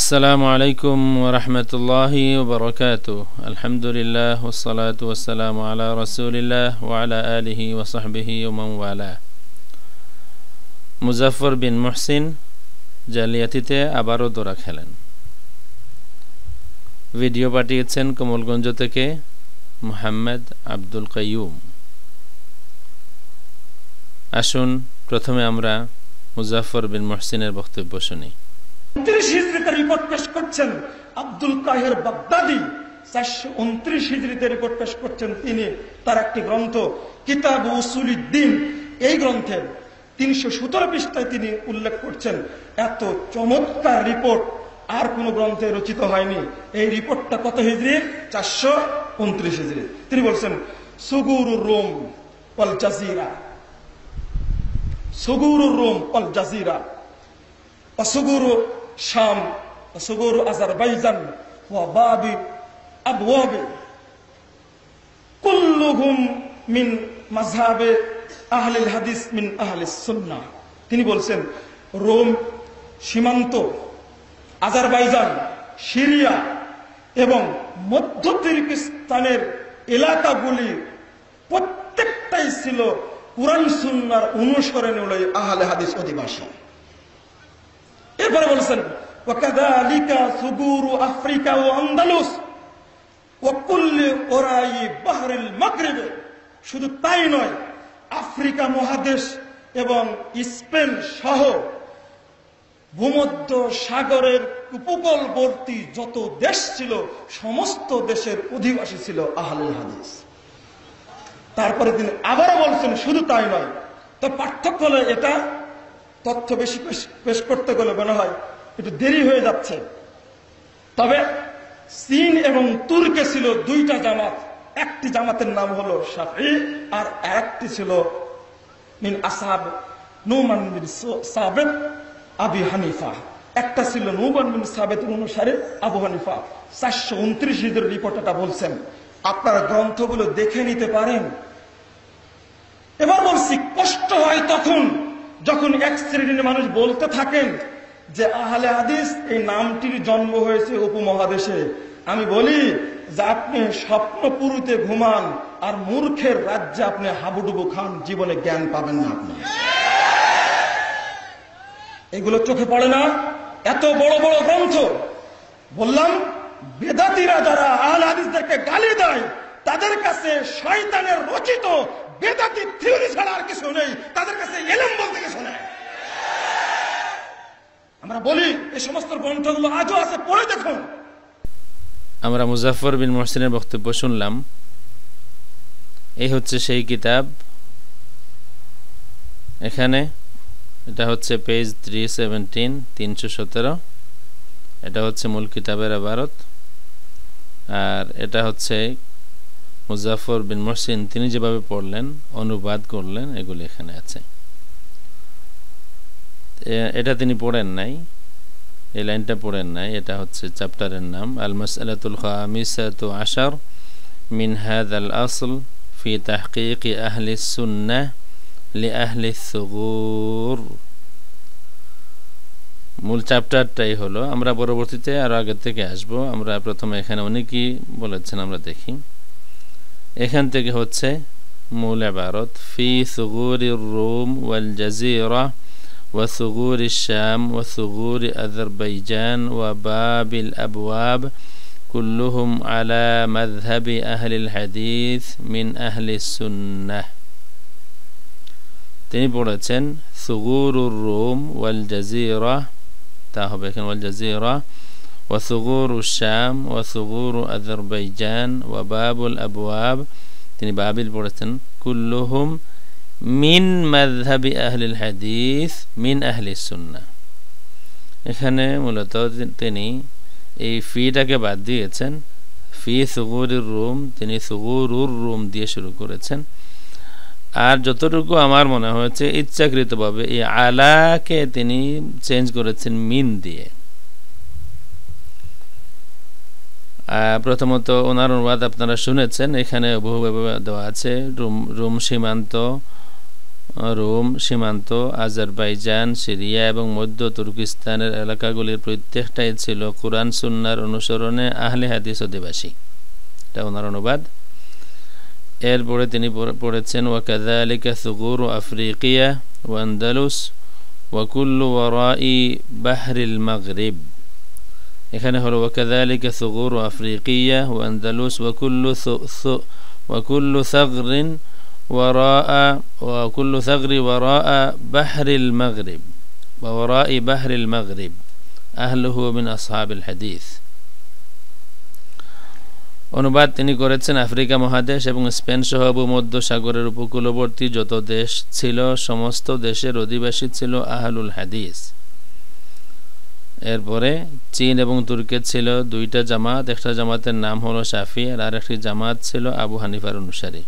আসসালামু আলাইকুম রহমতুল্লাহি বরকাত আলহামদুলিল্লাহ ওসলাত ওসালাম আলা রসুলিল্লাহ ওয়ালা আলহি ওসাহবিহি ওমালা মুজাফর বিন মহসিন জালিয়াতিতে আবারও দোরা খেলেন ভিডিও পাঠিয়েছেন কমলগঞ্জ থেকে মোহাম্মদ আব্দুল কাইয়ুম আসুন প্রথমে আমরা মুজাফর বিন মহসিনের বক্তব্য শুনি উনত্রিশ হিজড়িতে রিপোর্ট পেশ করছেন আব্দুল কাহের বাগদাদি চারশো উনত্রিশ হিজড়িতে রিপোর্ট পেশ করছেন তিনি তার একটি গ্রন্থ কিতাব উসুলিদ্দিন এই গ্রন্থের তিনশো সতেরো পৃষ্ঠায় তিনি উল্লেখ করছেন এত চমৎকার রিপোর্ট আর কোন গ্রন্থে রচিত হয়নি এই রিপোর্টটা কত হিজড়ি চারশো উনত্রিশ হিজড়ি তিনি বলছেন সুগুর রোম পল জাজিরা সুগুর রোম পল জাজিরা অসুগুর শাম সগর আজারবাইজান ওয়াবাবি আবওয়াবি কুল্লুহুম মিন মাযহাবে আহলিল হাদিস মিন আহলিস সুন্নাহ তিনি বলছেন রোম সীমান্ত আজারবাইজান সিরিয়া এবং মধ্য তুর্কিস্তানের এলাকাগুলি প্রত্যেকটাই ছিল কোরআন সুন্নার অনুসরণে আহলে হাদিস অধিবাসী এরপরে বলছেন আফ্রিকা ও আন্দালুস শুধু তাই নয় আফ্রিকা মহাদেশ এবং স্পেন সহ ভূমধ্য সাগরের উপকূলবর্তী যত দেশ ছিল সমস্ত দেশের অধিবাসী ছিল আহল হাদিস তারপরে তিনি আবারও বলছেন শুধু তাই নয় তো পার্থক্য হলো এটা তথ্য বেশি পেশ করতে গেলে মনে হয় একটু দেরি হয়ে যাচ্ছে তবে চীন এবং তুর্কে ছিল দুইটা জামাত একটি জামাতের নাম হলো শাফি আর একটি ছিল মিন আসাব নৌমান মিন সাবেদ আবি হানিফা একটা ছিল নৌমান মিন সাবেদের অনুসারে আবু হানিফা চারশো উনত্রিশ হিজের রিপোর্টটা বলছেন আপনারা গ্রন্থগুলো দেখে নিতে পারেন এবার বলছি কষ্ট হয় তখন যখন এক শ্রেণীর মানুষ বলতে থাকেন যে আহলে হাদিস এই নামটির জন্ম হয়েছে উপমহাদেশে আমি বলি যে আপনি স্বপ্নপুরুতে ঘুমান আর মূর্খের রাজ্যে আপনি হাবুডুবু খান জীবনে জ্ঞান পাবেন না আপনি এগুলো চোখে পড়ে না এত বড় বড় গ্রন্থ বললাম বেদাতিরা যারা আহলে হাদিসদেরকে গালি দেয় তাদের কাছে শয়তানের রচিত বেদাতি থিওরি ছাড়া আর কিছু নেই তাদের কাছে এলম বলতে কিছু নেই আমরা বলি এই সমস্ত গ্রন্থগুলো আজও আছে পড়ে দেখুন আমরা মুজাফর বিন মোহসিনের বক্তব্য শুনলাম এই হচ্ছে সেই কিতাব এখানে এটা হচ্ছে পেজ থ্রি সেভেন্টিন তিনশো সতেরো এটা হচ্ছে মূল কিতাবের আবারত আর এটা হচ্ছে মুজাফর বিন মোহসিন তিনি যেভাবে পড়লেন অনুবাদ করলেন এগুলি এখানে আছে এটা তিনি পড়েন নাই এই লাইনটা পড়েন নাই এটা হচ্ছে চ্যাপ্টারের নাম আল মাসালাতুল আশার মিন আল আসল ফি তাহকিকি আহলি সুন্না লি আহলি সগুর মূল চ্যাপ্টারটাই হলো আমরা পরবর্তীতে আরও আগের থেকে আসব আমরা প্রথমে এখানে অনেকেই বলেছেন আমরা দেখি এখান থেকে হচ্ছে মূল عبارات في ثغور الروم والجزيرة وثغور الشام وثغور أذربيجان وباب الأبواب كلهم على مذهب أهل الحديث من أهل السنة তিনি পড়েছেন ثغور الروم والجزيره تاهو তা والجزيره وثغور الشام وثغور أذربيجان وباب الأبواب তিনি বাবিল পড়েছেন কুল্লুহুম মিন মাযহাবি আহলিল হাদিস মিন আহলি সুন্না এখানে মূলত তিনি এই ফিটাকে বাদ দিয়েছেন ফি সুগুরের রুম তিনি সুগুরুর রুম দিয়ে শুরু করেছেন আর যতটুকু আমার মনে হয়েছে ইচ্ছাকৃতভাবে এই আলাকে তিনি চেঞ্জ করেছেন মিন দিয়ে প্রথমত ওনার অনুবাদ আপনারা শুনেছেন এখানে বহুভাবে দেওয়া আছে রুম রুম সীমান্ত রোম সীমান্ত আজারবাইজান সিরিয়া এবং মধ্য তুর্কিস্তানের এলাকাগুলির প্রত্যেকটাই ছিল কোরআন সুন্নার অনুসরণে আহলে হাদিস অধিবাসী এটা ওনার অনুবাদ এরপরে তিনি পড়েছেন ওয়াকাদা আলিকা সুগুর আফ্রিকিয়া ওয়ান্দালুস ওয়াকুল্লু ওয়ারাই বাহরিল মাগরিব يخنهر وكذلك ثغور أفريقية وأندلس وكل ث وكل ثغر وراء وكل ثغر وراء بحر المغرب وراء بحر المغرب أهله من أصحاب الحديث অনুবাদ তিনি করেছেন আফ্রিকা মহাদেশ এবং স্পেন সহ ভূমধ্য সাগরের উপকূলবর্তী যত দেশ ছিল সমস্ত দেশের অধিবাসী ছিল আহলুল হাদিস এরপরে চীন এবং তুর্কের ছিল দুইটা জামাত একটা জামাতের নাম হলো শাফি আর আরেকটি জামাত ছিল আবু হানিফার অনুসারী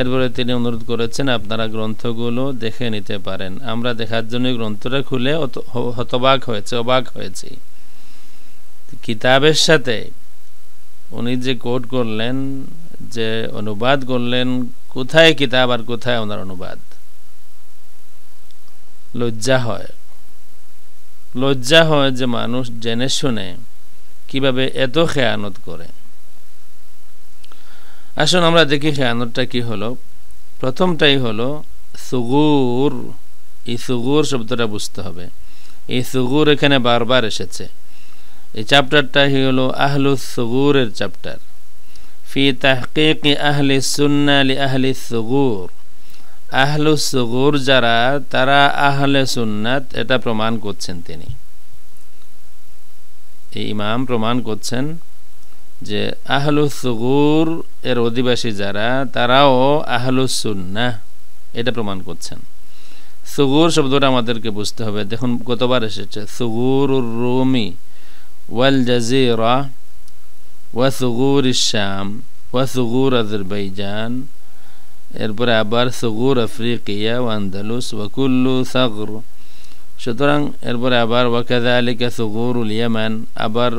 এরপরে তিনি অনুরোধ করেছেন আপনারা গ্রন্থগুলো দেখে নিতে পারেন আমরা দেখার জন্য গ্রন্থটা খুলে হতবাক হয়েছে অবাক হয়েছি কিতাবের সাথে উনি যে কোট করলেন যে অনুবাদ করলেন কোথায় কিতাব আর কোথায় ওনার অনুবাদ লজ্জা হয় লজ্জা হয় যে মানুষ জেনে শুনে কিভাবে এত খেয়ানত করে আসুন আমরা দেখি খেয়ানতটা কি হলো প্রথমটাই হলো সুগুর এই সুগুর শব্দটা বুঝতে হবে এই সুগুর এখানে বারবার এসেছে এই চ্যাপ্টারটা হলো আহলু সুগুরের চ্যাপ্টার ফি তাহকিক আহলি সুন্না লি আহলি সুগুর আহলু যারা তারা আহলে সুন্নাত এটা প্রমাণ করছেন তিনি এই ইমাম প্রমাণ করছেন যে আহলু এর অধিবাসী যারা তারাও আহলু সুন্না এটা প্রমাণ করছেন সুগুর শব্দটা আমাদেরকে বুঝতে হবে দেখুন গতবার এসেছে সুগুর রুমি ওয়াল জাজিরা ওয়া সুগুর ইসাম ওয়া সুগুর আজরবাইজান এরপরে আবার সগুর আফ্রিকিয়া ও আন্দালুস ওয়াকুল্লু সাগর সুতরাং এরপরে আবার ওয়াকাদা আলিকা সগুরুল ইয়ামান আবার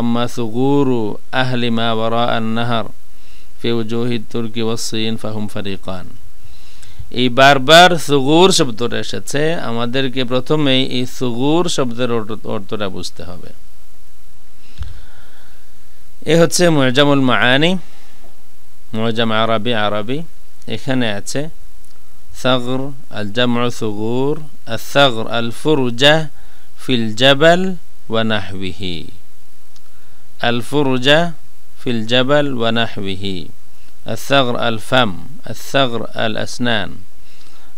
আম্মা সগুরু আহলিমা ওয়ারা আন্নাহার ফিউজোহিদ তুর্কি ওয়াসিন ফাহুম ফারিকান এই বারবার সুগুর শব্দটা এসেছে আমাদেরকে প্রথমেই এই সুগুর শব্দের অর্থটা বুঝতে হবে এ হচ্ছে মজামুল মায়ানি মজাম আরবি আরবি এখানে আছে ثغر الجمع ثغور الثغر الفرجة في الجبل ونحوه الفرجة في الجبل ونحوه الثغر الفم الثغر الأسنان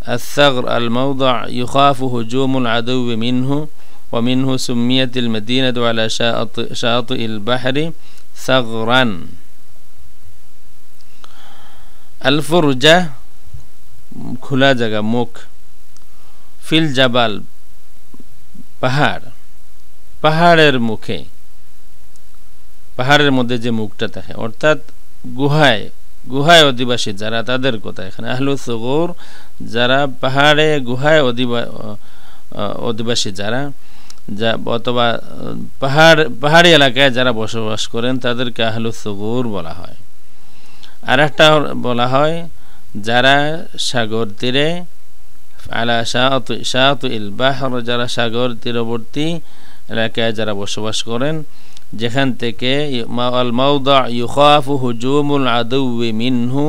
الثغر الموضع يخاف هجوم العدو منه ومنه سميت المدينة على شاطئ البحر ثغرا আলফুরজা খোলা জায়গা মুখ ফিল জাবাল পাহাড় পাহাড়ের মুখে পাহাড়ের মধ্যে যে মুখটা থাকে অর্থাৎ গুহায় গুহায় অধিবাসী যারা তাদের কথা এখানে আহলু সগর যারা পাহাড়ে গুহায় অধিবা অধিবাসী যারা যা অথবা পাহাড় পাহাড়ি এলাকায় যারা বসবাস করেন তাদেরকে আহলু সগর বলা হয় আর একটা বলা হয় যারা সাগর তীরে আলা যারা সাগর তীরবর্তী এলাকায় যারা বসবাস করেন যেখান থেকে আল মাউদা হুজুমুল মিনহু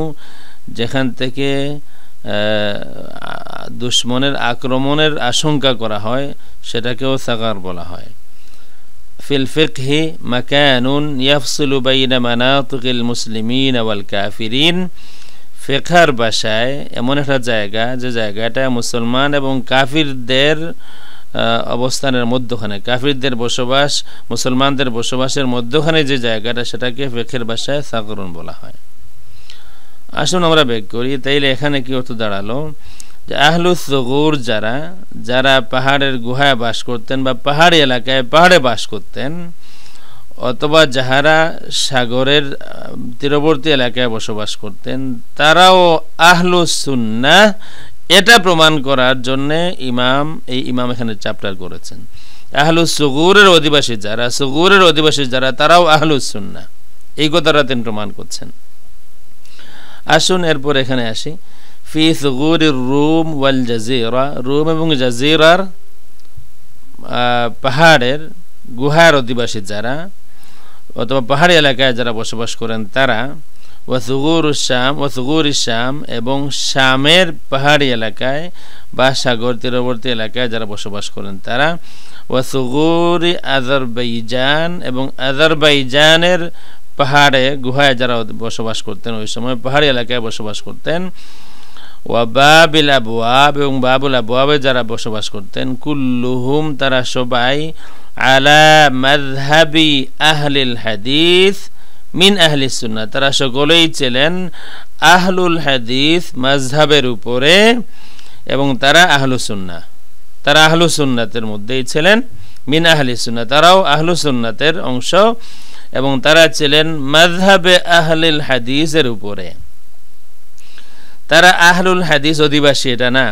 যেখান থেকে দুশ্মনের আক্রমণের আশঙ্কা করা হয় সেটাকেও সাকার বলা হয় في الفقه مكان يفصل بين مناطق المسلمين والكافرين ফেখার বাসায় এমন একটা জায়গা যে জায়গাটা মুসলমান এবং কাফিরদের অবস্থানের মধ্যখানে কাফিরদের বসবাস মুসলমানদের বসবাসের মধ্যখানে যে জায়গাটা সেটাকে ফেখের বাসায় সাকরুন বলা হয় আসুন আমরা বেগ করি তাইলে এখানে কি অর্থ দাঁড়ালো আহলুসগুর যারা যারা পাহাড়ের গুহায় বাস করতেন বা পাহাড়ি এলাকায় পাহাড়ে বাস করতেন অথবা যাহারা সাগরের তীরবর্তী এলাকায় বসবাস করতেন তারাও আহলুসুন্না এটা প্রমাণ করার জন্যে ইমাম এই ইমাম এখানে চাপটার করেছেন আহলু অধিবাসী যারা সুগুরের অধিবাসী যারা তারাও আহলুসুন্না এই কথাটা তিনি প্রমাণ করছেন আসুন এরপর এখানে আসি ফি সুগুরির রুম ওয়াল জাজিরা রুম এবং জাজিরার পাহাড়ের গুহার অধিবাসী যারা অথবা পাহাড়ি এলাকায় যারা বসবাস করেন তারা ওয়াসুগুর শ্যাম ওয়াসুগুর শ্যাম এবং শ্যামের পাহাড়ি এলাকায় বা সাগর তীরবর্তী এলাকায় যারা বসবাস করেন তারা ওয়াসুগুরি আজারবাইজান এবং আজারবাইজানের পাহাড়ে গুহায় যারা বসবাস করতেন ওই সময় পাহাড়ি এলাকায় বসবাস করতেন ওয়াবাবিল আবুয়াব এবং বাবুল আবুয়াবে যারা বসবাস করতেন কুল্লুহুম তারা সবাই আলা মাযহাবি আহলিল হাদিস মিন আহলি সুন্না তারা সকলেই ছিলেন আহলুল হাদিস মাজহাবের উপরে এবং তারা আহলুসুন্না তারা আহলুসুন্নাতের মধ্যেই ছিলেন মিন আহলি সুন্না তারাও আহলুসন্নাতের অংশ এবং তারা ছিলেন মাযহাবে আহলিল হাদিসের উপরে তারা আহলুল হাদিস অধিবাসী এটা না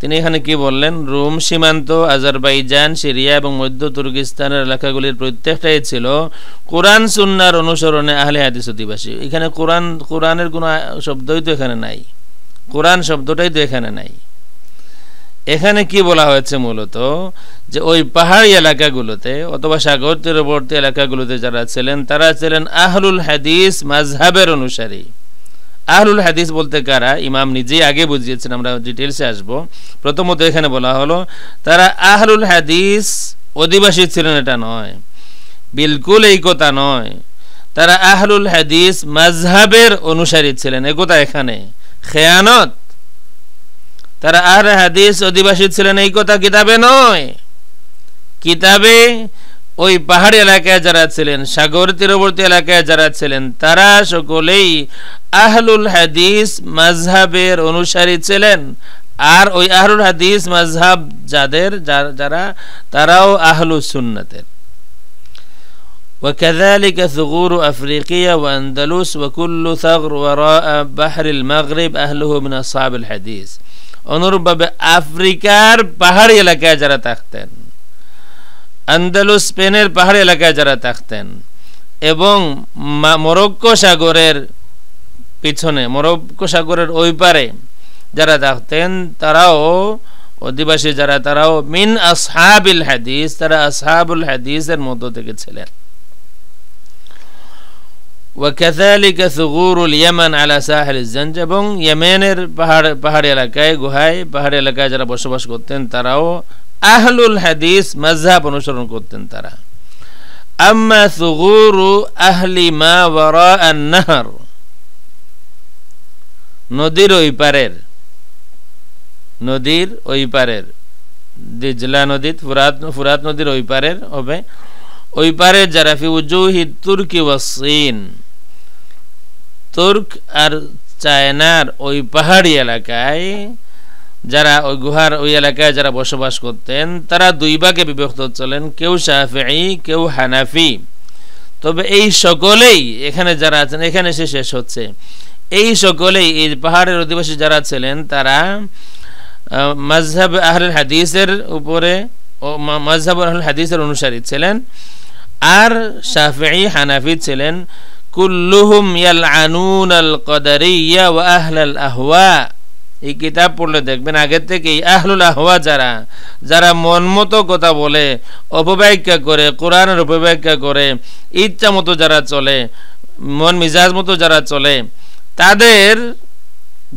তিনি এখানে কি বললেন রোম সীমান্ত আজারবাইজান সিরিয়া এবং মধ্য তুর্কিস্তানের এলাকাগুলির প্রত্যেকটাই ছিল কোরআন সুন্নার অনুসরণে আহলে হাদিস অধিবাসী এখানে কোরআন কোরআনের কোনো শব্দই তো এখানে নাই কোরআন শব্দটাই তো এখানে নাই এখানে কি বলা হয়েছে মূলত যে ওই পাহাড়ি এলাকাগুলোতে অথবা সাগর তীরবর্তী এলাকাগুলোতে যারা ছিলেন তারা ছিলেন আহলুল হাদিস মাজহাবের অনুসারী আহলুল হাদিস বলতে কারা ইমাম নিজেই আগে বুঝিয়েছেন আমরা ডিটেলসে আসব প্রথমত এখানে বলা হলো তারা আহলুল হাদিস অধিবাসী ছিলেন এটা নয় বিলকুল এই কথা নয় তারা আহলুল হাদিস মাঝহাবের অনুসারী ছিলেন এ কথা এখানে খেয়ানত তারা আহ হাদিস অধিবাসী ছিলেন এই কথা কিতাবে নয় কিতাবে ওই পাহাড়ি এলাকায় যারা ছিলেন সাগর তীরবর্তী এলাকায় যারা ছিলেন তারা সকলেই আহলুল হাদিস মাজহাবের অনুসারী ছিলেন আর ওই আহলুল হাদিস মাজহাব যাদের যারা তারাও আহলু সুন্নাতের وكذلك ثغور أفريقيا وأندلس وكل ثغر وراء بحر المغرب أهله من أصحاب الحديث أنور আফ্রিকার بحر এলাকায় যারা تختن আন্দালুস স্পেনের পাহাড়ি এলাকায় যারা থাকতেন এবং মরক্কো সাগরের পিছনে মরক্কো সাগরের ওই পারে যারা থাকতেন তারাও অধিবাসী যারা তারাও মিন আসহাবিল হাদিস তারা আসহাবুল হাদিসের মধ্য থেকে ছিলেন ওয়াকালিকা সুগুরুল ইয়ামান আলা সাহেল জঞ্জ এবং ইয়েমেনের পাহাড় পাহাড়ি এলাকায় গুহায় পাহাড়ি এলাকায় যারা বসবাস করতেন তারাও আহলুল হাদিস মজাব অনুসরণ করতেন তারা আম্মা সুগুরু আহলি মা ওয়ারা নাহর নদীর ওই পারের নদীর ওই পারের দিজলা নদী ফুরাত ফুরাত নদীর ওই পারের হবে ওই পারের যারা ফি উজুহি তুর্কি ওয়াসিন তুর্ক আর চায়নার ওই পাহাড়ি এলাকায় যারা ওই গুহার ওই এলাকায় যারা বসবাস করতেন তারা দুই ভাগে বিভক্ত চলেন কেউ শাহফি কেউ হানাফি তবে এই সকলেই এখানে যারা আছেন এখানে সে শেষ হচ্ছে এই সকলেই এই পাহাড়ের অধিবাসী যারা ছিলেন তারা মাজহাব আহরুল হাদিসের উপরে মাজহাব আহরুল হাদিসের অনুসারী ছিলেন আর শাহফি হানাফি ছিলেন কুল্লুহুম ইয়ালআনুন আল কদারিয়া ওয়া এই কিতাব পড়লে দেখবেন আগের থেকেই আহলুল আহওয়া যারা যারা মনমতো কথা বলে অপব্যাখ্যা করে কোরআনের অপব্যাখ্যা করে ইচ্ছা মতো যারা চলে মন মিজাজ মতো যারা চলে তাদের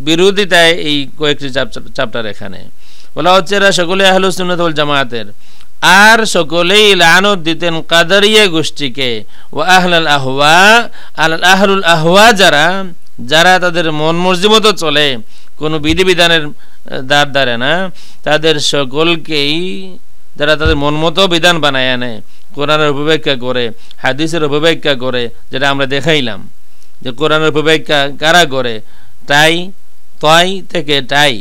বিরোধিতায় এই কয়েকটি চাপ চাপটার এখানে বলা হচ্ছে এরা সকলে আহলুসুন্নত জামায়াতের আর সকলেই লানত দিতেন কাদারিয়া গোষ্ঠীকে ও আল আহওয়া আল আহলুল আহওয়া যারা যারা তাদের মন মর্জি মতো চলে কোনো বিধিবিধানের দ্বার দ্বারে না তাদের সকলকেই যারা তাদের মন মতো বিধান বানায় আনে কোরআনের উপব্যাখ্যা করে হাদিসের উপব্যাখ্যা করে যেটা আমরা দেখাইলাম যে কোরআনের উপব্যাখ্যা কারা করে তাই তাই থেকে তাই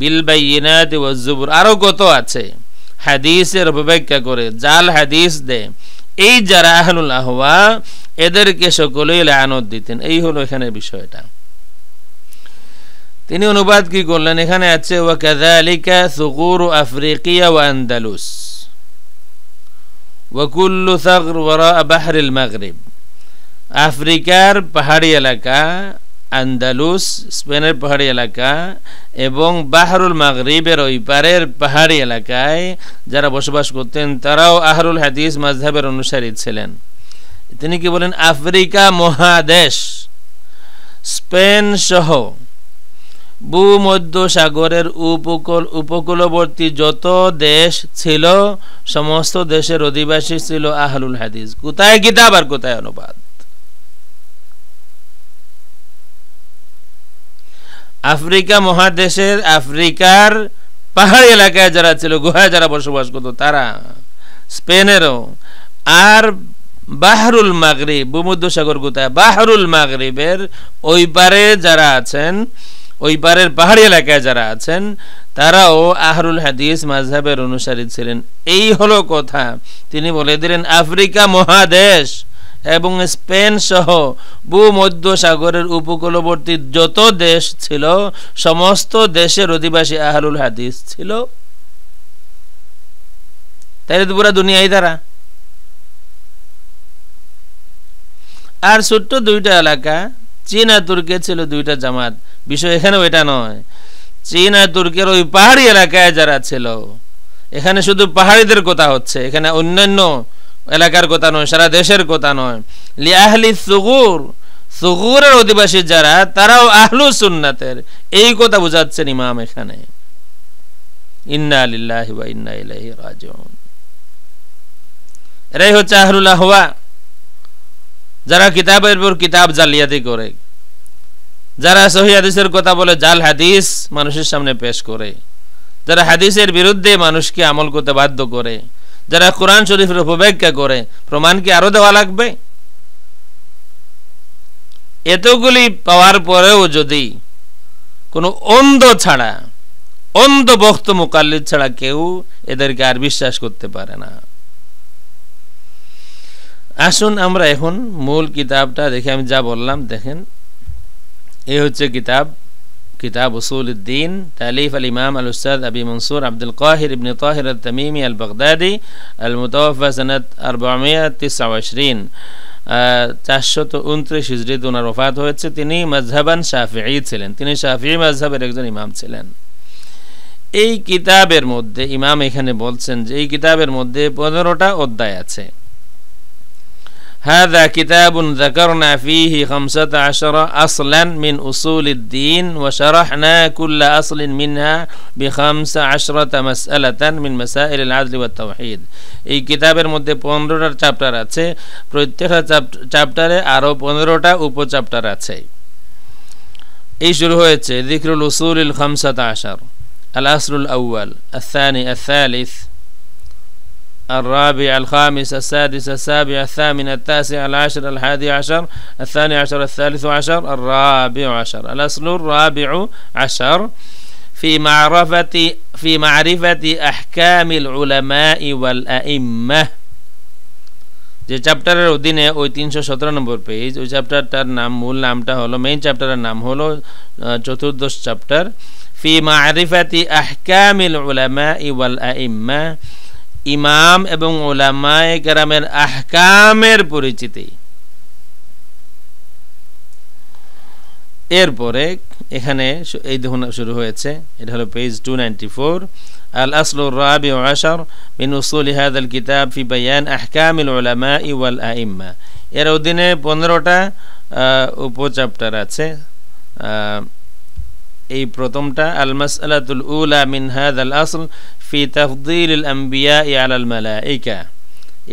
বিল বাই ইনায়াত ওয়াজুবুর আরও কত আছে হাদিসের অপব্যাখ্যা করে জাল হাদিস দেয় এই যারা আহলুল আহওয়া এদেরকে সকলেই লানত দিতেন এই হলো এখানে বিষয়টা তিনি অনুবাদ কি করলেন এখানে আছে ওয়া কাযালিকা সুকুর আফ্রিকিয়া ওয়া আন্দালুস ওয়া কুল্লু সাগর ওয়ারা বাহরিল মাগরিব আফ্রিকার পাহাড়ি এলাকা আন্দালুস স্পেনের পাহাড়ি এলাকা এবং বাহারুল মাগরিবের ওই পারের পাহাড়ি এলাকায় যারা বসবাস করতেন তারাও আহরুল হাদিস মাঝধাবের অনুসারী ছিলেন তিনি কি বলেন আফ্রিকা মহাদেশ স্পেন সহ ভূমধ্য সাগরের উপকূল উপকূলবর্তী যত দেশ ছিল সমস্ত দেশের অধিবাসী ছিল আহলুল হাদিস কোথায় কিতাব আর কোথায় অনুবাদ আফ্রিকা মহাদেশের আফ্রিকার পাহাড়ি এলাকায় যারা ছিল গুহায় যারা বসবাস করতো তারা স্পেনেরও আর বাহরুল মাগরিব ভূমধ্যসাগর গুতায় বাহরুল মাগরিবের ওই পারে যারা আছেন ওই পারের পাহাড়ি এলাকায় যারা আছেন তারাও আহরুল হাদিস মাঝহের অনুসারী ছিলেন এই হলো কথা তিনি বলে দিলেন আফ্রিকা মহাদেশ এবং স্পেন সহ ভূমধ্য সাগরের উপকূলবর্তী যত দেশ ছিল সমস্ত দেশের অধিবাসী আহলুল হাদিস ছিল তাই তো পুরা দুনিয়ায় তারা আর ছোট্ট দুইটা এলাকা চীন আর তুর্কে ছিল দুইটা জামাত বিষয় এখানে ওইটা নয় চীন আর তুর্কের ওই পাহাড়ি এলাকায় যারা ছিল এখানে শুধু পাহাড়িদের কথা হচ্ছে এখানে অন্যান্য এলাকার কথা নয় সারা দেশের কথা নয় লিয়াহলি সুগুর সুগুরের অধিবাসী যারা তারাও আহলু সুন্নাতের এই কথা বোঝাচ্ছেন ইমাম এখানে ইন্না আলিল্লাহি ওয়া ইন্না ইলাইহি রাজিউন এরাই হচ্ছে আহলুল আহওয়া যারা কিতাবের পর কিতাব জালিয়াতি করে যারা সহি হাদিসের কথা বলে জাল হাদিস মানুষের সামনে পেশ করে যারা হাদিসের বিরুদ্ধে মানুষকে আমল করতে বাধ্য করে যারা কোরআন শরীফের উপব্যাখ্যা করে প্রমাণ কি আরো দেওয়া লাগবে এতগুলি পাওয়ার পরেও যদি কোনো অন্ধ ছাড়া অন্ধ বক্ত মোকাল্লিদ ছাড়া কেউ এদেরকে আর বিশ্বাস করতে পারে না আসুন আমরা এখন মূল কিতাবটা দেখে আমি যা বললাম দেখেন এ হচ্ছে কিতাব কিতাব উসুল উদ্দিন তালিফ আল ইমাম আল উস্তাদ আবি মনসুর আব্দুল কাহির ইবনে তাহির আল তামিমি আল বাগদাদি আল মুতাওয়াফা সনাত আরবামিয়া তিসাওয়াশরিন চারশত উনত্রিশ হিজড়িতে ওনার ওফাত হয়েছে তিনি মজহাবান শাহি ছিলেন তিনি শাহি মজহাবের একজন ইমাম ছিলেন এই কিতাবের মধ্যে ইমাম এখানে বলছেন যে এই কিতাবের মধ্যে পনেরোটা অধ্যায় আছে هذا كتاب ذكرنا فيه خمسة عشر أصلا من أصول الدين وشرحنا كل أصل منها بخمس عشرة مسألة من مسائل العدل والتوحيد এই কিতাবের মধ্যে পনেরোটা চ্যাপ্টার আছে প্রত্যেকটা চ্যাপ্টারে আরও পনেরোটা উপচ্যাপ্টার আছে এই শুরু হয়েছে ذكر الأصول الخمسة عشر الأصل الأول الثاني الثالث الرابع الخامس السادس السابع الثامن التاسع العاشر الحادي عشر الثاني عشر الثالث عشر الرابع عشر الأصل الرابع عشر في معرفة في معرفة أحكام العلماء والأئمة যে চ্যাপ্টারের অধীনে ওই তিনশো সতেরো নম্বর পেজ ওই চ্যাপ্টারটার নাম মূল নামটা হলো মেইন চ্যাপ্টারের নাম হলো চতুর্দশ চ্যাপ্টার ফি মারিফাতি আহকামিল উলামা ইওয়াল আইম্মা ইমাম এবং ওলামায় কেরামের আহকামের পরিচিতি এরপরে এখানে এই দেখুন শুরু হয়েছে এটা হলো পেজ টু নাইনটি ফোর আল আসল রাবি আশার মিন উসুল ইহাদ আল কিতাব ফি বায়ান ইল ওলামা ইওয়াল আইম্মা এর অধীনে পনেরোটা উপচ্যাপ্টার আছে এই প্রথমটা আল মাসআলাতুল উলা মিন আল আসল ফি তাফদিল আম্বিয়া আলাল মালাইকা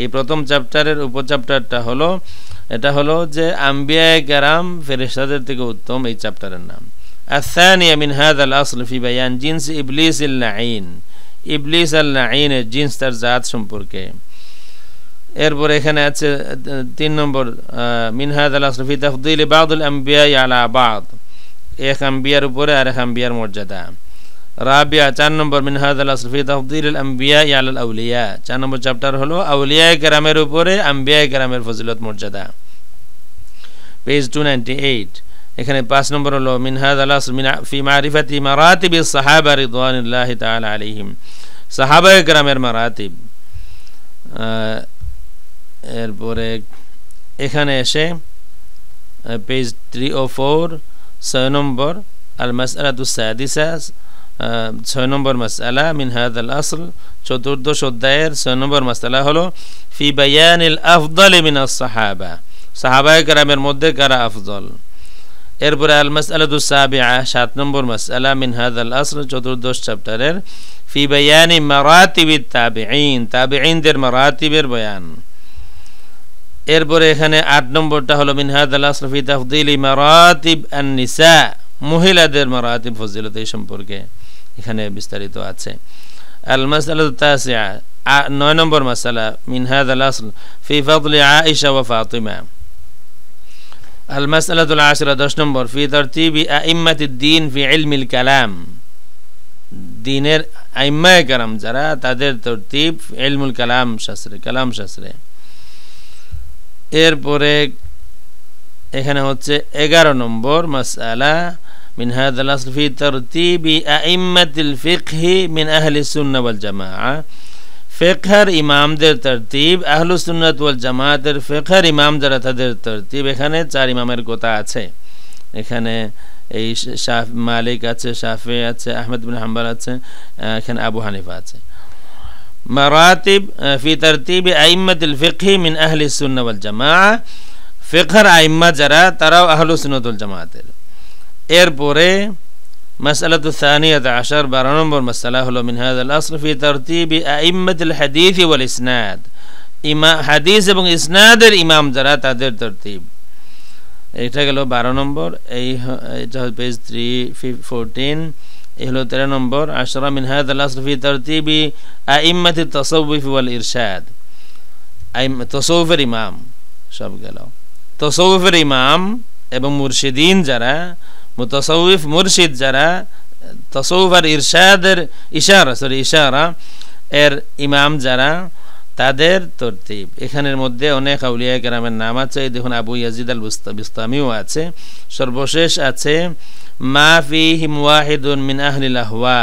এই প্রথম চ্যাপ্টারের উপচ্যাপ্টারটা হলো এটা হলো যে আম্বিয়া গারাম ফেরেশতাদের থেকে উত্তম এই চ্যাপ্টারের নাম الثانية من هذا الأصل في بيان جنس إبليس اللعين ইবলিস আল নাইনের জিন্স তার জাত সম্পর্কে এরপর এখানে আছে তিন নম্বর মিনহাদ আল আসরফি তাফদিল বাদুল আম্বিয়া আলা বাদ এক আম্বিয়ার উপরে আর এক আম্বিয়ার মর্যাদা রাবিয়া চার নম্বর মিনহাজ আল আসরফি তফদিল আম্বিয়া আউলিয়া চার নম্বর চ্যাপ্টার হলো আউলিয়া কেরামের উপরে আম্বিয়া কেরামের ফজিলত মর্যাদা পেজ টু এখানে পাঁচ নম্বর হলো মিনহাজ আল ফি মারিফাতি মারাতিব সাহাবা রিদওয়ানুল্লাহ তাআলা আলাইহিম সাহাবা কেরামের মারাতিব এরপরে এখানে এসে পেজ থ্রি ও ফোর ছয় নম্বর আল মাসআলাতুস সাদিসা ছয় নম্বর মাসালা মিন হাদ আল আসল চতুর্দশ অধ্যায়ের ছয় নম্বর মাসালা হলো ফি বায়ানিল আফদল মিন সাহাবা সাহাবায় কারামের মধ্যে কারা আফজল এরপরে আল মাসালাদু সাবিআ সাত নম্বর মাসালা মিন হাদ আল আসল চতুর্দশ চ্যাপ্টারের ফি বায়ানি মারাতিবিত তাবিঈন তাবিঈনদের মারাতিবের বয়ান এরপরে এখানে আট নম্বরটা হলো মিনহাদ আল আসরফি তাফদিল মারাতিব আন নিসা মহিলাদের মারাতিব ফজিলত এই সম্পর্কে এখানে বিস্তারিত আছে আল মাসালা নয় নম্বর মাসালা মিনহাদ আল আসল ফি ফাদলি আয়েশা ওয়া ফাতিমা আল মাসালাতুল আশরা দশ নম্বর ফি তরতিবি আইম্মাতিদ্দিন ফি ইলমিল কালাম দিনের আইম্মায় কালাম যারা তাদের তরতিব ইলমুল কালাম শাস্ত্রে কালাম শাস্ত্রে এরপরে এখানে হচ্ছে এগারো নম্বর মাসালা من هذا الأصل في ترتيب أئمة الفقه من أهل السنة والجماعة ফেকহার ইমামদের তরতিব আহলুসুন্নত ওয়াল জামাতের ফেকহার ইমাম যারা তাদের তরতিব এখানে চার ইমামের কথা আছে এখানে এই শাহ মালিক আছে শাফে আছে আহমেদ বিন হাম্বাল আছে এখানে আবু হানিফা আছে মারাতিব ফি তরতিব আইম্মাতুল ফিকহি মিন আহলি সুন্নাহ ওয়াল জামাআ ফিকহার আইম্মা যারা তারাও আহলুসুন্নত ওয়াল জামাতের إربوري مسألة الثانية عشر برنمبر مسألة من هذا الأصل في ترتيب أئمة الحديث والإسناد إما حديث بن إسناد الإمام درات هذا ترتيب এটা গেল বারো নম্বর এই এটা হচ্ছে পেজ থ্রি ফোরটিন এই হলো তেরো নম্বর আশর মিনহাদ আল্লাহ সফি তরতিবি আইম্মাতি তসৌফ আল ইরশাদ তসৌফের ইমাম সব গেল তসৌফের ইমাম এবং মুর্শিদিন যারা মুতাসৌফ মুর্শিদ যারা তসৌফ আর ইরশাদের ইশারা সরি ইশারা এর ইমাম যারা তাদের তরতিব এখানের মধ্যে অনেক আউলিয়া কেরামের নাম আছে দেখুন আবু ইয়াজিদ আল বিস্তামিও আছে সর্বশেষ আছে মা ফি হিমওয়াহিদুন মিন আহলিল আহওয়া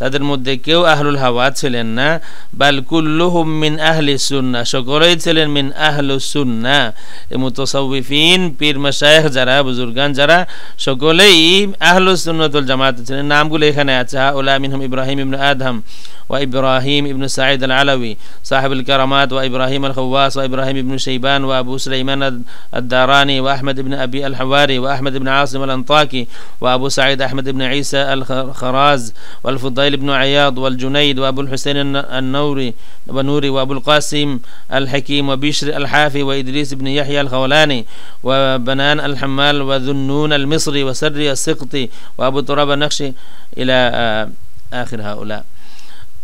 তাদের মধ্যে কেউ আহলুল হাওয়া ছিলেন না বালকুল্লুহুম মিন আহলি সুন্না সকলেই ছিলেন মিন আহলু সুন্না এ মুতসাউফিন পীর মাসায়েহ যারা বুজুরগান যারা সকলেই আহলু সুন্নতুল জামাত ছিলেন নামগুলো এখানে আছে ওলা মিনহম ইব্রাহিম ইবনে আদম وإبراهيم ابن سعيد العلوي صاحب الكرامات وإبراهيم الخواص وإبراهيم ابن شيبان وأبو سليمان الداراني وأحمد بن أبي الحواري وأحمد بن عاصم الأنطاكي وأبو سعيد أحمد بن عيسى الخراز والفضيل بن عياض والجنيد وأبو الحسين النوري ونوري وأبو القاسم الحكيم وبشر الحافي وإدريس بن يحيى الخولاني وبنان الحمال وذنون المصري وسري السقطي وأبو تراب النقشي إلى آه، آخر هؤلاء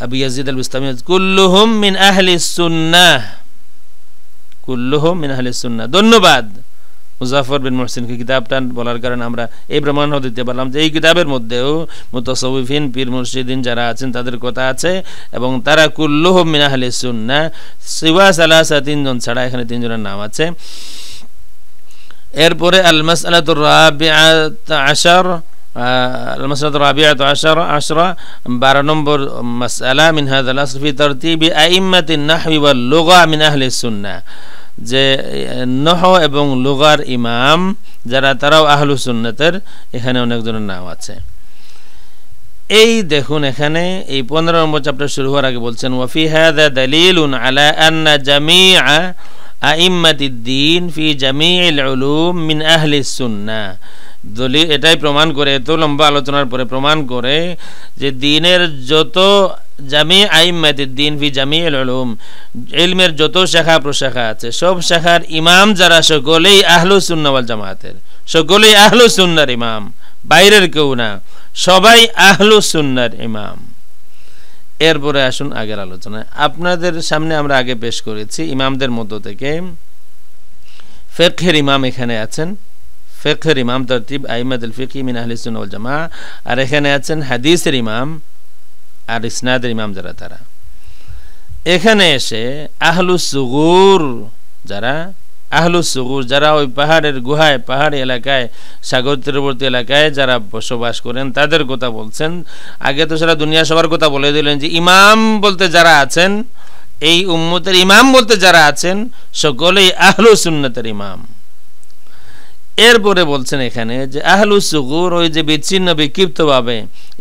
আবু ইয়াজিদ আল ইসলাম কুল্লুহুম মিন আহলি সুন্নাহ কুল্লুহম মিন আহলি সুন্নাহ ধন্যবাদ মুজাফর বিন মোহসিনকে কিতাবটা বলার কারণে আমরা এই প্রমাণ দিতে পারলাম যে এই কিতাবের মধ্যেও মুতাসউফিন পীর মুর্শিদিন যারা আছেন তাদের কথা আছে এবং তারা কুল্লুহ মিনাহলে সুন্না সিওয়া সালাসা তিনজন ছাড়া এখানে তিনজনের নাম আছে এরপরে আল মাসআলাতুর রাবি আশার المسألة الرابعة عشرة عشرة بارا نمبر مسألة من هذا الأصل في ترتيب أئمة النحو واللغة من أهل السنة যে নহ এবং লুগার ইমাম যারা তারাও আহলু সুন্নতের এখানে অনেক ধরনের নাম আছে এই দেখুন এখানে এই পনেরো নম্বর চ্যাপ্টার শুরু হওয়ার আগে বলছেন ওয়াফি হাদা দলিল আলা আন্না জামিআ আইম্মাতিদ্দিন ফি জামি'ল উলুম মিন আহলি সুন্না দলি এটাই প্রমাণ করে এত লম্বা আলোচনার পরে প্রমাণ করে যে দিনের যত জামি আইমাতে দিন ভি জামি আলম এলমের যত শাখা প্রশাখা আছে সব শাখার ইমাম যারা সকলেই আহলু সুন্নাওয়াল জামাতের সকলেই আহলু সুন্নার ইমাম বাইরের কেউ না সবাই আহলু সুন্নার ইমাম এরপরে আসুন আগের আলোচনায় আপনাদের সামনে আমরা আগে পেশ করেছি ইমামদের মধ্য থেকে ফেকহের ইমাম এখানে আছেন ফেকের ইমাম তরতিব আইমাদুল ফিকি মিন আহলি সুন্নাল জামা আর এখানে আছেন হাদিসের ইমাম আর ইসনাদের ইমাম যারা তারা এখানে এসে আহলু সুগুর যারা আহলু সুগুর যারা ওই পাহাড়ের গুহায় পাহাড়ি এলাকায় সাগর তীরবর্তী এলাকায় যারা বসবাস করেন তাদের কথা বলছেন আগে তো সারা দুনিয়া সবার কথা বলে দিলেন যে ইমাম বলতে যারা আছেন এই উম্মতের ইমাম বলতে যারা আছেন সকলেই আহলু সুন্নতের ইমাম এরপরে বলছেন এখানে যে আহলু সুগুর ওই যে বিচ্ছিন্ন বিক্ষিপ্তভাবে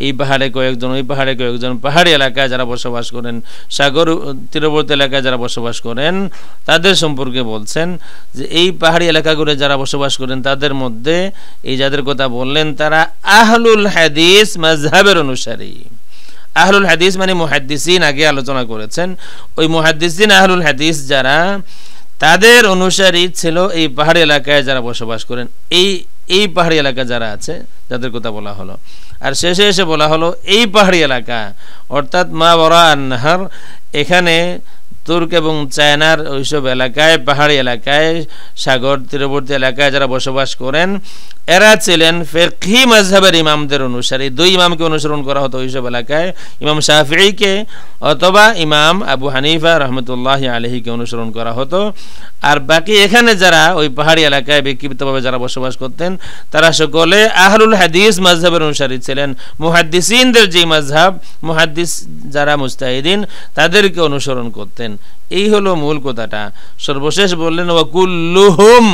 এই পাহাড়ে কয়েকজন ওই পাহাড়ে কয়েকজন পাহাড়ি এলাকায় যারা বসবাস করেন সাগর তীরবর্তী এলাকায় যারা বসবাস করেন তাদের সম্পর্কে বলছেন যে এই পাহাড়ি এলাকাগুলো যারা বসবাস করেন তাদের মধ্যে এই যাদের কথা বললেন তারা আহলুল হাদিস মাজহাবের অনুসারী আহলুল হাদিস মানে মুহাদ্দিসিন আগে আলোচনা করেছেন ওই মুহাদ্দিসিন আহলুল হাদিস যারা তাদের অনুসারী ছিল এই পাহাড়ি এলাকায় যারা বসবাস করেন এই এই পাহাড়ি এলাকা যারা আছে যাদের কথা বলা হলো আর শেষে এসে বলা হলো এই পাহাড়ি এলাকা অর্থাৎ মা বরা আন্নাহার এখানে তুর্ক এবং চায়নার ওইসব এলাকায় পাহাড়ি এলাকায় সাগর তীরবর্তী এলাকায় যারা বসবাস করেন এরা ছিলেন ফেকি মাঝহের ইমামদের অনুসারী দুই ইমামকে অনুসরণ করা হতো ওইসব এলাকায় ইমাম শাহফিকে অথবা ইমাম আবু হানিফা রহমতুল্লাহ আলহীকে অনুসরণ করা হতো আর বাকি এখানে যারা ওই পাহাড়ি এলাকায় বিক্ষিপ্তভাবে যারা বসবাস করতেন তারা সকলে আহরুল হাদিস মাঝহের অনুসারী ছিলেন মুহাদ্দিসদের যে মজহাব মুহাদ্দিস যারা মুস্তাহিদিন তাদেরকে অনুসরণ করতেন করেছেন এই হলো মূল কথাটা সর্বশেষ বললেন ওয়াকুল্লুহুম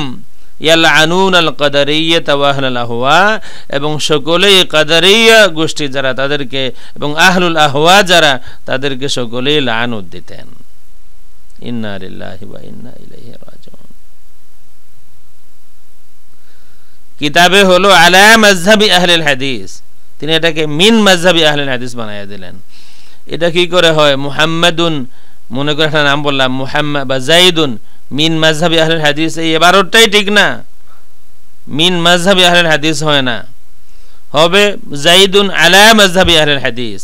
এবং সকলে কাদারিয়া গোষ্ঠী যারা তাদেরকে এবং আহলুল আহওয়া যারা তাদেরকে সকলে লানত দিতেন কিতাবে হলো আলা মাজহাবি আহলিল হাদিস তিনি এটাকে মিন মাজহাবি আহলিল হাদিস বানাইয়া দিলেন এটা কি করে হয় মুহাম্মাদুন মনে করে একটা নাম বললাম মুহাম্মদ বা জাইদুন মিন মাঝহাবি আহলের হাদিস এই এবারটাই ঠিক না মিন মাঝহাবি আহলের হাদিস হয় না হবে জাইদুন আলা মাঝহাবি আহলের হাদিস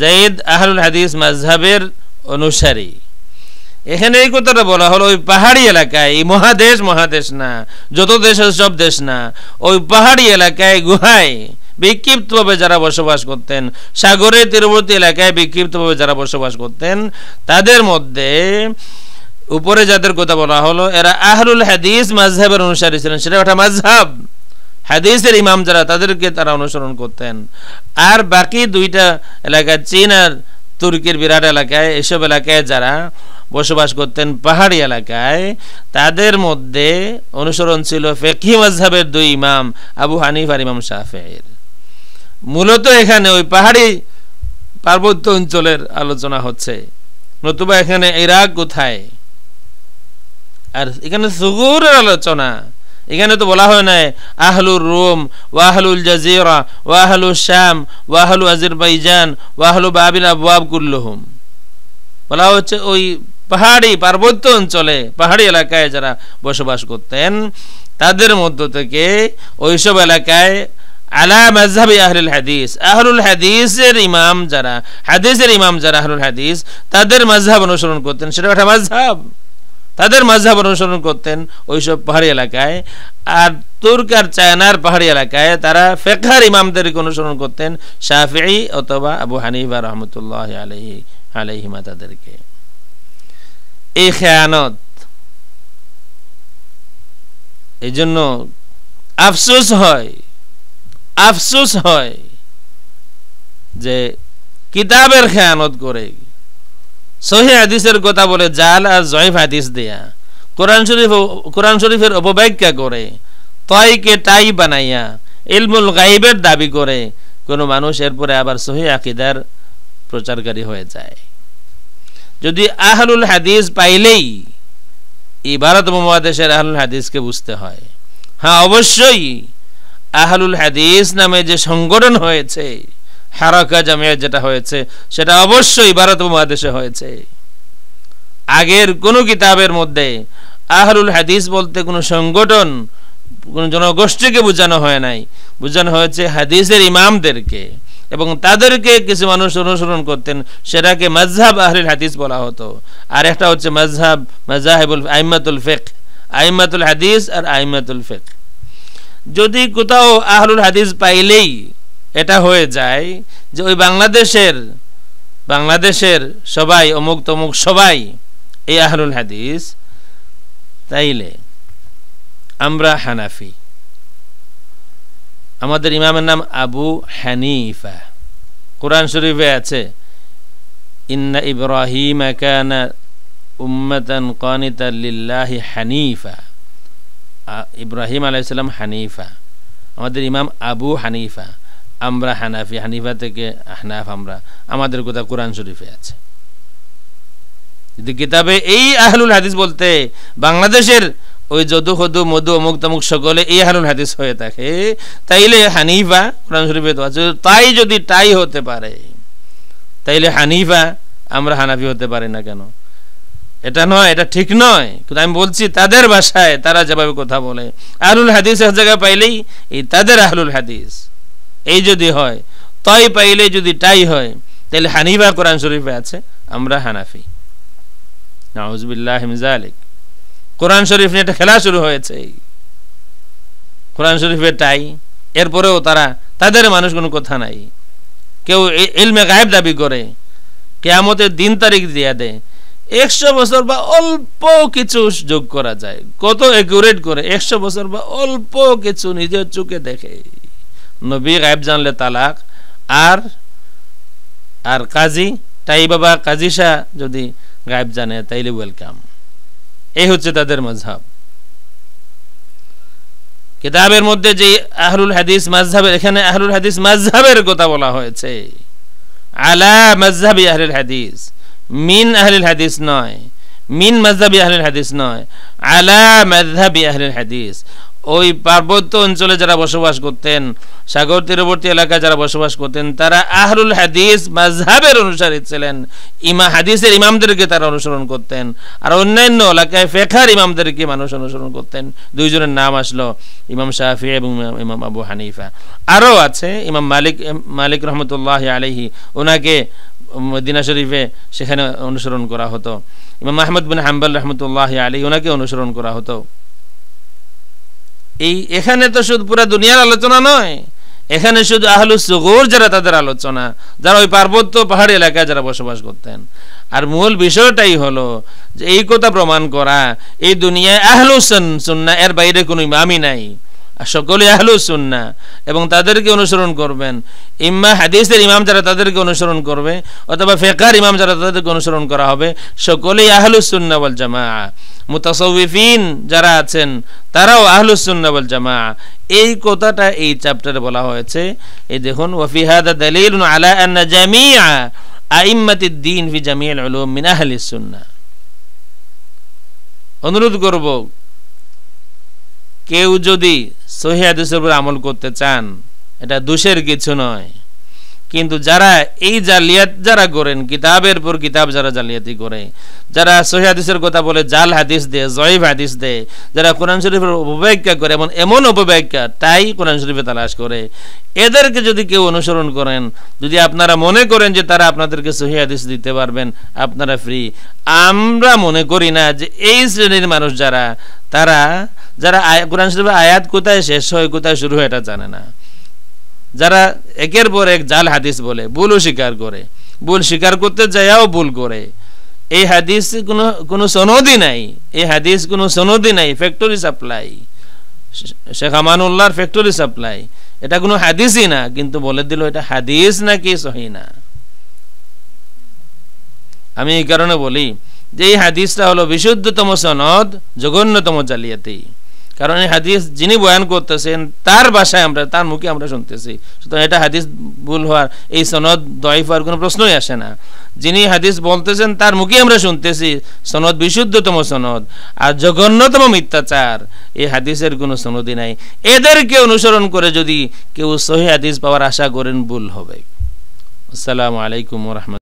জাইদ আহলুল হাদিস মাঝহাবের অনুসারী এখানে এই কথাটা বলা হলো ওই পাহাড়ি এলাকায় এই মহাদেশ মহাদেশ না যত দেশ সব দেশ না ওই পাহাড়ি এলাকায় গুহায় বিক্ষিপ্তভাবে যারা বসবাস করতেন সাগরের তীরবর্তী এলাকায় বিক্ষিপ্তভাবে যারা বসবাস করতেন তাদের মধ্যে উপরে যাদের কথা বলা হলো এরা আহরুল হাদিস মাঝহের অনুসারী ছিলেন সেটা একটা মাঝহাব হাদিসের ইমাম যারা তাদেরকে তারা অনুসরণ করতেন আর বাকি দুইটা এলাকা চীন আর তুর্কির বিরাট এলাকায় এসব এলাকায় যারা বসবাস করতেন পাহাড়ি এলাকায় তাদের মধ্যে অনুসরণ ছিল ফেকি মাজহাবের দুই ইমাম আবু হানিফ আর ইমাম শাহের মূলত এখানে ওই পাহাড়ি পার্বত্য অঞ্চলের আলোচনা হচ্ছে নতুবা এখানে ইরাক কোথায় আর এখানে সুগুরের আলোচনা এখানে তো বলা হয় নাই আহলুর রোম ওয়াহলুল জাজিরা ওয়াহলু শ্যাম ওয়াহলু আজিরবাইজান ওয়াহলু বাবিল আবওয়াব বলা হচ্ছে ওই পাহাড়ি পার্বত্য অঞ্চলে পাহাড়ি এলাকায় যারা বসবাস করতেন তাদের মধ্য থেকে ওইসব এলাকায় আলা মাজহাবি আহরুল হাদিস আহরুল হাদিসের ইমাম যারা হাদিসের ইমাম যারা হাদিস তাদের মাজহাব অনুসরণ করতেন সেটা একটা মাজহাব তাদের অনুসরণ করতেন ওইসব পাহাড়ি এলাকায় আর চায়নার পাহাড়ি এলাকায় তারা অনুসরণ করতেন অথবা আবু হানিফা রহমতুল্লাহ আলহি আলহিমা তাদেরকে এই খেয়ানত এই জন্য আফসোস হয় আফসুস হয় যে কিতাবের খেয়ানত করে সহি হাদিসের কথা বলে জাল আর জয়ফ হাদিস দেয়া কোরআন শরীফ কোরআন শরীফের অপব্যাখ্যা করে তয়কে তাই বানাইয়া ইলমুল গাইবের দাবি করে কোন মানুষ এরপরে আবার সহি আকিদার প্রচারকারী হয়ে যায় যদি আহলুল হাদিস পাইলেই এই ভারত মহাদেশের আহলুল হাদিসকে বুঝতে হয় হ্যাঁ অবশ্যই আহলুল হাদিস নামে যে সংগঠন হয়েছে হারাকা জামিয়া যেটা হয়েছে সেটা অবশ্যই ভারত মহাদেশে হয়েছে আগের কোনো কিতাবের মধ্যে আহলুল হাদিস বলতে কোনো সংগঠন কোনো জনগোষ্ঠীকে বোঝানো হয় নাই বোঝানো হয়েছে হাদিসের ইমামদেরকে এবং তাদেরকে কিছু মানুষ অনুসরণ করতেন সেটাকে মজাহাব আহলিল হাদিস বলা হতো আর একটা হচ্ছে মজাহাব মজাহেবুল আইমাতুল ফেক আইমাতুল হাদিস আর আইমাতুল ফেক যদি কোথাও আহরুল হাদিস পাইলেই এটা হয়ে যায় যে ওই বাংলাদেশের বাংলাদেশের সবাই অমুক তমুক সবাই এই আহরুল হাদিস তাইলে আমরা হানাফি আমাদের ইমামের নাম আবু হানিফা কোরআন শরীফে আছে ইন্না ইব্রাহিম কানা উম্মাতান কানিতা লিল্লাহি হানিফা ইব্রাহিম আলাইসাল্লাম হানিফা আমাদের ইমাম আবু হানিফা আমরা হানাফি হানিফা থেকে হানাফ আমরা আমাদের কোথাও কোরআন শরীফে আছে যদি কিতাবে এই আহলুল হাদিস বলতে বাংলাদেশের ওই যদু হদু মধু অমুক তমুক সকলে এই আহলুল হাদিস হয়ে থাকে তাইলে হানিফা কোরআন শরীফে তো আছে তাই যদি তাই হতে পারে তাইলে হানিফা আমরা হানাফি হতে পারি না কেন এটা নয় এটা ঠিক নয় কিন্তু আমি বলছি তাদের ভাষায় তারা যেভাবে কথা বলে আহলুল হাদিস এক জায়গায় পাইলেই এই তাদের আহলুল হাদিস এই যদি হয় তাই পাইলে যদি তাই হয় তাহলে হানিবা কোরআন শরীফে আছে আমরা হানাফি নাউজবিল্লাহ কোরআন শরীফ নিয়ে একটা খেলা শুরু হয়েছে কোরআন শরীফে তাই এরপরেও তারা তাদের মানুষ কোনো কথা নাই কেউ ইলমে গায়েব দাবি করে কেয়ামতের দিন তারিখ দিয়া দেয় একশো বছর বা অল্প কিছু যোগ করা যায় কত একুরেট করে একশো বছর বা অল্প কিছু নিজের চোখে দেখে নবী গায়েব জানলে তালাক আর আর কাজী তাই বাবা কাজী শাহ যদি গায়েব জানে তাইলে ওয়েলকাম এই হচ্ছে তাদের মজহাব কিতাবের মধ্যে যে আহরুল হাদিস মাজহাবের এখানে আহরুল হাদিস মাজহাবের কথা বলা হয়েছে আলা মাজহাবি আহরুল হাদিস মিন আহলিল হাদিস নয় মিন মজাবি আহলিল হাদিস নয় আলা মাজহাবি আহলিল হাদিস ওই পার্বত্য অঞ্চলে যারা বসবাস করতেন সাগর তীরবর্তী এলাকায় যারা বসবাস করতেন তারা আহরুল হাদিস মাজহাবের অনুসারী ছিলেন ইমা হাদিসের ইমামদেরকে তারা অনুসরণ করতেন আর অন্যান্য এলাকায় ফেখার ইমামদেরকে মানুষ অনুসরণ করতেন দুইজনের নাম আসলো ইমাম শাহফি এবং ইমাম আবু হানিফা আরও আছে ইমাম মালিক মালিক রহমতুল্লাহ আলহি ওনাকে মদিনা শরীফে সেখানে অনুসরণ করা হতো ইমাম আহমদ বিন হাম্বাল রহমতুল্লাহ আলী ওনাকে অনুসরণ করা হতো এই এখানে তো শুধু পুরা দুনিয়ার আলোচনা নয় এখানে শুধু আহলু সগোর যারা তাদের আলোচনা যারা ওই পার্বত্য পাহাড়ি এলাকায় যারা বসবাস করতেন আর মূল বিষয়টাই হলো যে এই কথা প্রমাণ করা এই দুনিয়ায় আহলু সুন্না এর বাইরে কোনো মামি নাই সকলে আহলুসুন্না এবং তাদেরকে অনুসরণ করবেন ইম্মা হাদিসের ইমাম যারা তাদেরকে অনুসরণ করবে অথবা ফেকার ইমাম যারা তাদেরকে অনুসরণ করা হবে সকলেই আহলুসুন্না বল জামা মুতাসৌফিন যারা আছেন তারাও আহলুসুন্না বল জামা এই কথাটা এই চ্যাপ্টারে বলা হয়েছে এই দেখুন ওয়াফিহাদা দলিল আলা আন্না জামিয়া আইম্মাতিদ দিন ফি জামিয়াল উলুম মিন আহলিসুন্না অনুরোধ করব কেউ যদি দোষের উপর আমল করতে চান এটা দোষের কিছু নয় কিন্তু যারা এই জালিয়াত যারা করেন কিতাবের পর কিতাব যারা জালিয়াতি করে যারা সহি হাদিসের কথা বলে জাল হাদিস দেয় জয়ীব হাদিস দেয় যারা কোরআন শরীফের অপব্যাখ্যা করে এমন এমন অপব্যাখ্যা তাই কোরআন শরীফে তালাশ করে এদেরকে যদি কেউ অনুসরণ করেন যদি আপনারা মনে করেন যে তারা আপনাদেরকে সহি হাদিস দিতে পারবেন আপনারা ফ্রি আমরা মনে করি না যে এই শ্রেণীর মানুষ যারা তারা যারা কোরআন শরীফের আয়াত কোথায় শেষ হয় কোথায় শুরু হয় এটা জানে না যারা একের পর এক জাল হাদিস বলে ভুলও স্বীকার করে ভুল স্বীকার করতে যায়াও ভুল করে এই হাদিস কোনো কোনো সনদই নাই এই হাদিস কোনো সনদই নাই ফ্যাক্টরি সাপ্লাই শেখ আমানুল্লাহর ফ্যাক্টরি সাপ্লাই এটা কোনো হাদিসই না কিন্তু বলে দিল এটা হাদিস নাকি সহি না আমি এই কারণে বলি যে এই হাদিসটা হলো বিশুদ্ধতম সনদ জঘন্যতম জালিয়াতি কারণ এই হাদিস যিনি বয়ান করতেছেন তার বাসায় আমরা তার মুখে আমরা শুনতেছি সুতরাং এটা হাদিস ভুল হওয়ার এই সনদ দয় হওয়ার কোনো প্রশ্নই আসে না যিনি হাদিস বলতেছেন তার মুখে আমরা শুনতেছি সনদ বিশুদ্ধতম সনদ আর জঘন্যতম মিথ্যাচার এই হাদিসের কোনো সনদই নাই এদেরকে অনুসরণ করে যদি কেউ সহি হাদিস পাওয়ার আশা করেন ভুল হবে আসসালামু আলাইকুম রহমত